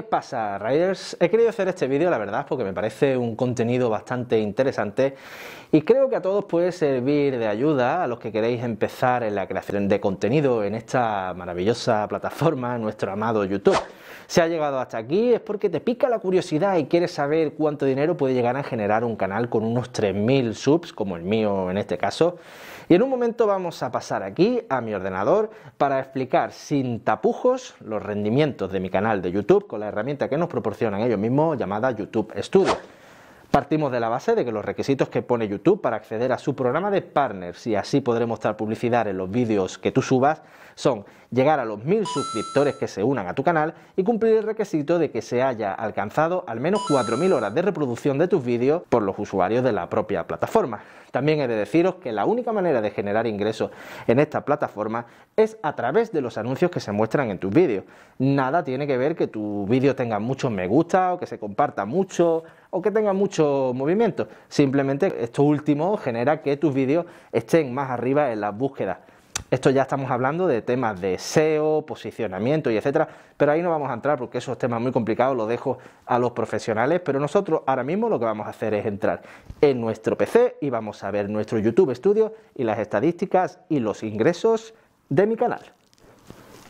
¿Qué pasa, Riders? He querido hacer este vídeo, la verdad, porque me parece un contenido bastante interesante y creo que a todos puede servir de ayuda a los que queréis empezar en la creación de contenido en esta maravillosa plataforma, nuestro amado YouTube. Se ha llegado hasta aquí es porque te pica la curiosidad y quieres saber cuánto dinero puede llegar a generar un canal con unos 3.000 subs, como el mío en este caso. Y en un momento vamos a pasar aquí a mi ordenador para explicar sin tapujos los rendimientos de mi canal de YouTube con la herramienta que nos proporcionan ellos mismos llamada YouTube Studio. Partimos de la base de que los requisitos que pone YouTube para acceder a su programa de partners y así poder mostrar publicidad en los vídeos que tú subas son llegar a los mil suscriptores que se unan a tu canal y cumplir el requisito de que se haya alcanzado al menos 4.000 horas de reproducción de tus vídeos por los usuarios de la propia plataforma. También he de deciros que la única manera de generar ingresos en esta plataforma es a través de los anuncios que se muestran en tus vídeos. Nada tiene que ver que tu vídeo tenga muchos me gusta o que se comparta mucho o que tenga mucho movimiento. Simplemente esto último genera que tus vídeos estén más arriba en las búsquedas esto ya estamos hablando de temas de SEO, posicionamiento y etcétera, pero ahí no vamos a entrar porque esos temas muy complicados los dejo a los profesionales, pero nosotros ahora mismo lo que vamos a hacer es entrar en nuestro PC y vamos a ver nuestro YouTube Studio y las estadísticas y los ingresos de mi canal.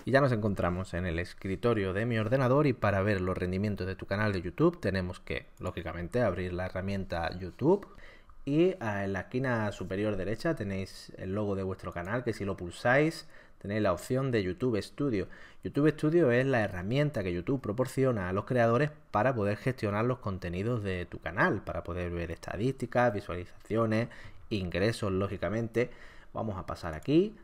Y ya nos encontramos en el escritorio de mi ordenador y para ver los rendimientos de tu canal de YouTube tenemos que, lógicamente, abrir la herramienta YouTube y en la esquina superior derecha tenéis el logo de vuestro canal que si lo pulsáis tenéis la opción de YouTube Studio. YouTube Studio es la herramienta que YouTube proporciona a los creadores para poder gestionar los contenidos de tu canal, para poder ver estadísticas, visualizaciones, ingresos, lógicamente. Vamos a pasar aquí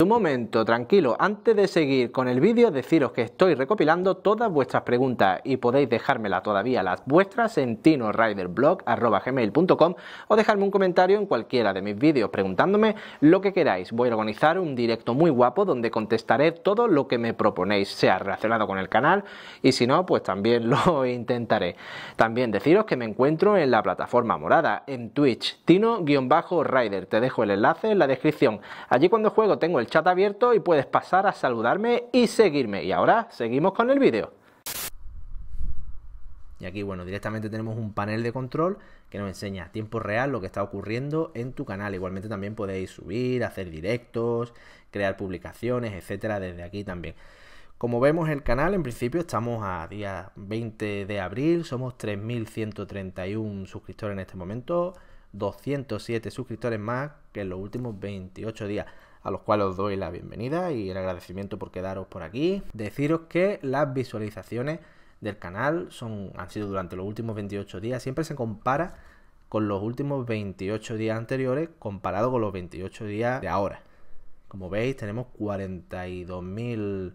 un momento, tranquilo, antes de seguir con el vídeo deciros que estoy recopilando todas vuestras preguntas y podéis dejármela todavía las vuestras en tinoriderblog.gmail.com o dejarme un comentario en cualquiera de mis vídeos preguntándome lo que queráis. Voy a organizar un directo muy guapo donde contestaré todo lo que me proponéis, sea relacionado con el canal y si no, pues también lo intentaré. También deciros que me encuentro en la plataforma morada, en Twitch, tino-rider. Te dejo el enlace en la descripción. Allí cuando juego tengo el chat abierto y puedes pasar a saludarme y seguirme. Y ahora seguimos con el vídeo. Y aquí, bueno, directamente tenemos un panel de control que nos enseña a tiempo real lo que está ocurriendo en tu canal. Igualmente también podéis subir, hacer directos, crear publicaciones, etcétera, desde aquí también. Como vemos el canal, en principio estamos a día 20 de abril, somos 3.131 suscriptores en este momento, 207 suscriptores más que en los últimos 28 días a los cuales os doy la bienvenida y el agradecimiento por quedaros por aquí. Deciros que las visualizaciones del canal son, han sido durante los últimos 28 días, siempre se compara con los últimos 28 días anteriores comparado con los 28 días de ahora. Como veis, tenemos 42.000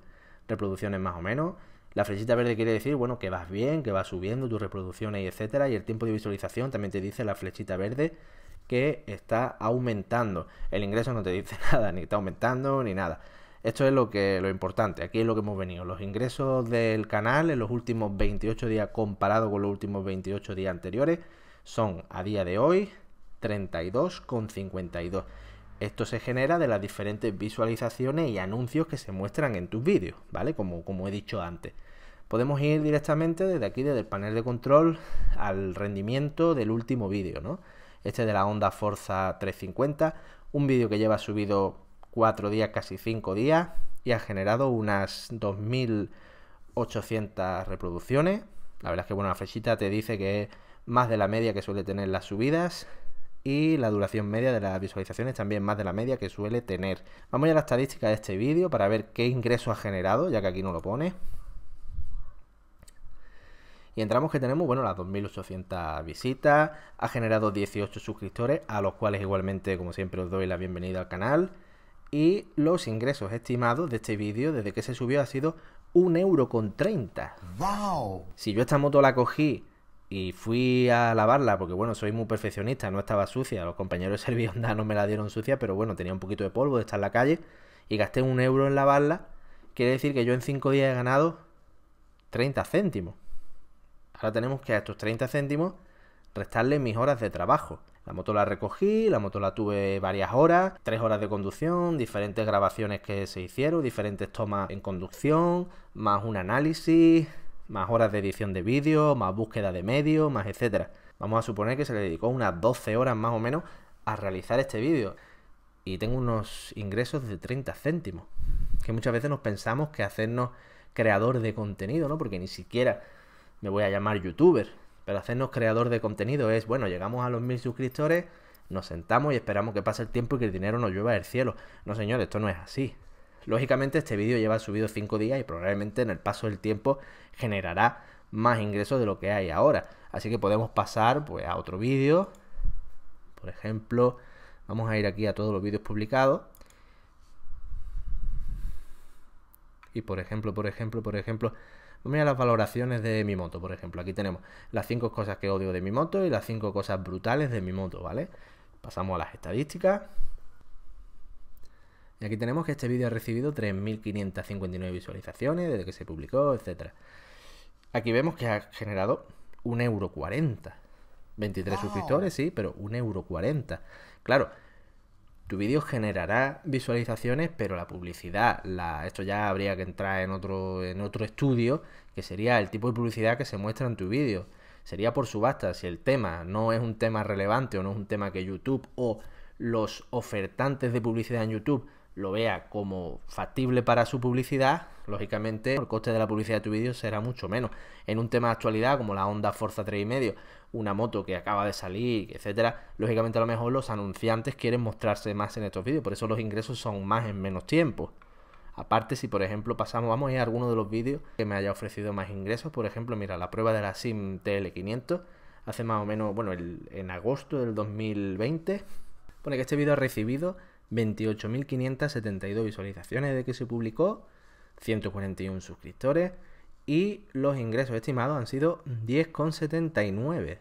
reproducciones más o menos. La flechita verde quiere decir, bueno, que vas bien, que vas subiendo tus reproducciones, y etcétera. Y el tiempo de visualización también te dice la flechita verde que está aumentando. El ingreso no te dice nada, ni está aumentando ni nada. Esto es lo que lo importante, aquí es lo que hemos venido. Los ingresos del canal en los últimos 28 días comparado con los últimos 28 días anteriores son a día de hoy 32,52. Esto se genera de las diferentes visualizaciones y anuncios que se muestran en tus vídeos, ¿vale? Como, como he dicho antes. Podemos ir directamente desde aquí, desde el panel de control, al rendimiento del último vídeo, ¿no? este de la Honda Forza 350, un vídeo que lleva subido 4 días, casi 5 días, y ha generado unas 2.800 reproducciones. La verdad es que bueno, la flechita te dice que es más de la media que suele tener las subidas y la duración media de las visualizaciones también más de la media que suele tener. Vamos a la estadística de este vídeo para ver qué ingreso ha generado, ya que aquí no lo pone. Y entramos que tenemos, bueno, las 2.800 visitas, ha generado 18 suscriptores, a los cuales igualmente, como siempre, os doy la bienvenida al canal. Y los ingresos estimados de este vídeo desde que se subió ha sido 1,30€. ¡Wow! Si yo esta moto la cogí y fui a lavarla porque bueno, soy muy perfeccionista, no estaba sucia, los compañeros de Servionda no me la dieron sucia, pero bueno, tenía un poquito de polvo de estar en la calle y gasté un euro en lavarla, quiere decir que yo en 5 días he ganado 30 céntimos. Ahora tenemos que a estos 30 céntimos restarle mis horas de trabajo. La moto la recogí, la moto la tuve varias horas, tres horas de conducción, diferentes grabaciones que se hicieron, diferentes tomas en conducción, más un análisis, más horas de edición de vídeo, más búsqueda de medios, más etcétera. Vamos a suponer que se le dedicó unas 12 horas más o menos a realizar este vídeo. Y tengo unos ingresos de 30 céntimos. Que muchas veces nos pensamos que hacernos creador de contenido, ¿no? Porque ni siquiera me voy a llamar youtuber. Pero hacernos creador de contenido es, bueno, llegamos a los mil suscriptores, nos sentamos y esperamos que pase el tiempo y que el dinero nos llueva del cielo. No, señor, esto no es así. Lógicamente este vídeo lleva subido 5 días y probablemente en el paso del tiempo generará más ingresos de lo que hay ahora. Así que podemos pasar pues, a otro vídeo. Por ejemplo, vamos a ir aquí a todos los vídeos publicados. Y por ejemplo, por ejemplo, por ejemplo, pues mira las valoraciones de mi moto, por ejemplo. Aquí tenemos las 5 cosas que odio de mi moto y las 5 cosas brutales de mi moto, ¿vale? Pasamos a las estadísticas. Y aquí tenemos que este vídeo ha recibido 3.559 visualizaciones desde que se publicó, etc. Aquí vemos que ha generado 1,40€. 23 suscriptores, sí, pero 1,40€. Claro, tu vídeo generará visualizaciones, pero la publicidad, esto ya habría que entrar en otro, en otro estudio, que sería el tipo de publicidad que se muestra en tu vídeo. Sería por subasta, si el tema no es un tema relevante o no es un tema que YouTube o los ofertantes de publicidad en YouTube lo vea como factible para su publicidad, lógicamente el coste de la publicidad de tu vídeo será mucho menos. En un tema de actualidad como la Honda Forza 3,5, una moto que acaba de salir, etcétera, lógicamente a lo mejor los anunciantes quieren mostrarse más en estos vídeos, por eso los ingresos son más en menos tiempo. Aparte, si por ejemplo pasamos, vamos a ir a alguno de los vídeos que me haya ofrecido más ingresos, por ejemplo, mira, la prueba de la SIM TL500, hace más o menos, bueno, en agosto del 2020, pone que este vídeo ha recibido 28.572 visualizaciones de que se publicó, 141 suscriptores y los ingresos estimados han sido 10,79.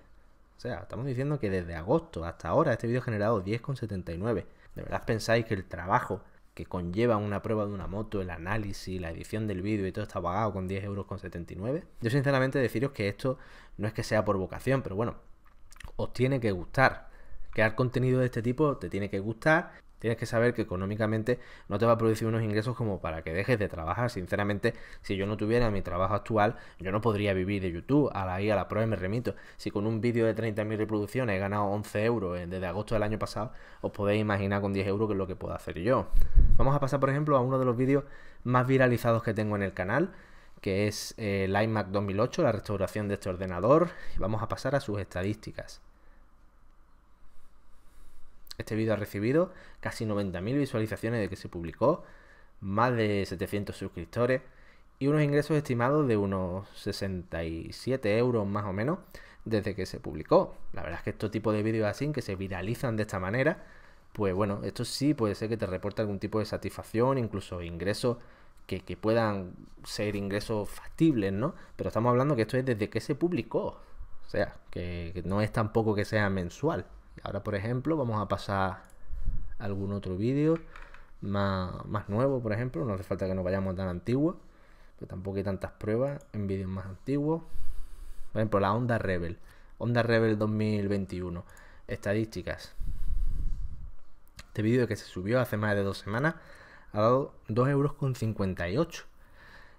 O sea, estamos diciendo que desde agosto hasta ahora este vídeo ha generado 10,79. ¿De verdad pensáis que el trabajo que conlleva una prueba de una moto, el análisis, la edición del vídeo y todo está pagado con 10,79 euros? Yo sinceramente deciros que esto no es que sea por vocación, pero bueno, os tiene que gustar crear contenido de este tipo te tiene que gustar Tienes que saber que económicamente no te va a producir unos ingresos como para que dejes de trabajar. Sinceramente, si yo no tuviera mi trabajo actual, yo no podría vivir de YouTube. A la a la prueba me remito. Si con un vídeo de 30.000 reproducciones he ganado 11 euros eh, desde agosto del año pasado, os podéis imaginar con 10 euros que es lo que puedo hacer yo. Vamos a pasar, por ejemplo, a uno de los vídeos más viralizados que tengo en el canal que es el iMac 2008, la restauración de este ordenador. Vamos a pasar a sus estadísticas. Este vídeo ha recibido casi 90.000 visualizaciones desde que se publicó, más de 700 suscriptores y unos ingresos estimados de unos 67 euros más o menos desde que se publicó. La verdad es que estos tipos de vídeos así, que se viralizan de esta manera, pues bueno, esto sí puede ser que te reporte algún tipo de satisfacción, incluso ingresos que, puedan ser ingresos factibles, ¿no? Pero estamos hablando que esto es desde que se publicó. O sea, que, que no es tampoco que sea mensual. Ahora, por ejemplo, vamos a pasar a algún otro vídeo más, nuevo, por ejemplo. No hace falta que nos vayamos tan antiguos, pero tampoco hay tantas pruebas en vídeos más antiguos. Por ejemplo, la Onda Rebel. Onda Rebel 2021. Estadísticas. Este vídeo que se subió hace más de dos semanas ha dado 2,58 euros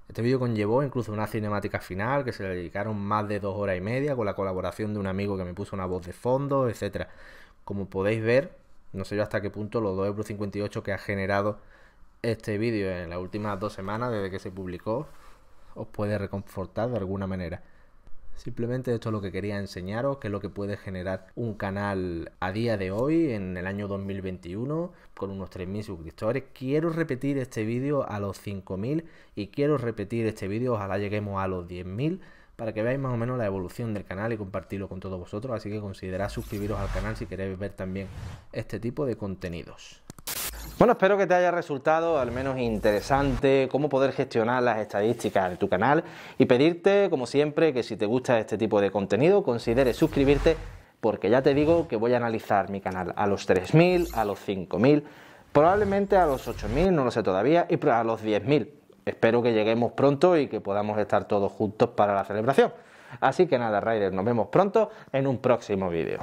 este vídeo conllevó incluso una cinemática final que se le dedicaron más de dos horas y media con la colaboración de un amigo que me puso una voz de fondo, etc. Como podéis ver, no sé yo hasta qué punto los 2,58€ que ha generado este vídeo en las últimas dos semanas desde que se publicó os puede reconfortar de alguna manera. Simplemente esto es lo que quería enseñaros, que es lo que puede generar un canal a día de hoy, en el año 2021, con unos 3.000 suscriptores. Quiero repetir este vídeo a los 5.000 y quiero repetir este vídeo, ojalá lleguemos a los 10.000 para que veáis más o menos la evolución del canal y compartirlo con todos vosotros, así que considerad suscribiros al canal si queréis ver también este tipo de contenidos. Bueno, espero que te haya resultado al menos interesante cómo poder gestionar las estadísticas de tu canal y pedirte, como siempre, que si te gusta este tipo de contenido, consideres suscribirte porque ya te digo que voy a analizar mi canal a los 3.000, a los 5.000, probablemente a los 8.000, no lo sé todavía, y a los 10.000. Espero que lleguemos pronto y que podamos estar todos juntos para la celebración. Así que nada, Raiders, nos vemos pronto en un próximo vídeo.